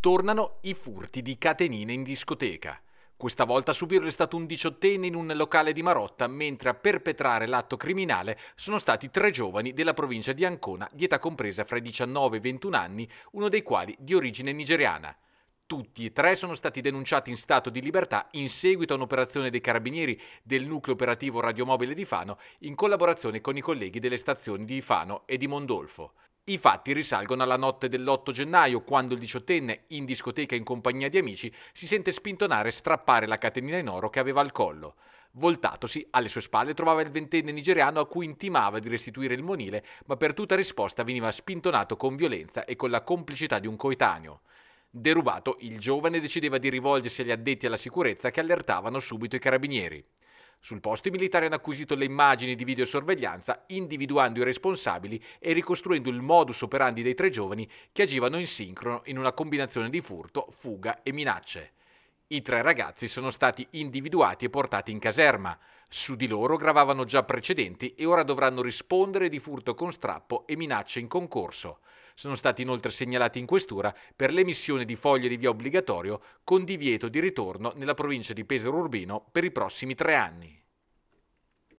Tornano i furti di catenine in discoteca. Questa volta a subirlo è stato un diciottenne in un locale di Marotta, mentre a perpetrare l'atto criminale sono stati tre giovani della provincia di Ancona, di età compresa fra i 19 e i 21 anni, uno dei quali di origine nigeriana. Tutti e tre sono stati denunciati in stato di libertà in seguito a un'operazione dei carabinieri del nucleo operativo radiomobile di Fano in collaborazione con i colleghi delle stazioni di Fano e di Mondolfo. I fatti risalgono alla notte dell'8 gennaio, quando il diciottenne, in discoteca in compagnia di amici, si sente spintonare e strappare la catenina in oro che aveva al collo. Voltatosi, alle sue spalle trovava il ventenne nigeriano a cui intimava di restituire il monile, ma per tutta risposta veniva spintonato con violenza e con la complicità di un coetaneo. Derubato, il giovane decideva di rivolgersi agli addetti alla sicurezza che allertavano subito i carabinieri. Sul posto i militari hanno acquisito le immagini di videosorveglianza, individuando i responsabili e ricostruendo il modus operandi dei tre giovani che agivano in sincrono in una combinazione di furto, fuga e minacce. I tre ragazzi sono stati individuati e portati in caserma. Su di loro gravavano già precedenti e ora dovranno rispondere di furto con strappo e minacce in concorso. Sono stati inoltre segnalati in questura per l'emissione di foglie di via obbligatorio con divieto di ritorno nella provincia di Pesaro Urbino per i prossimi tre anni.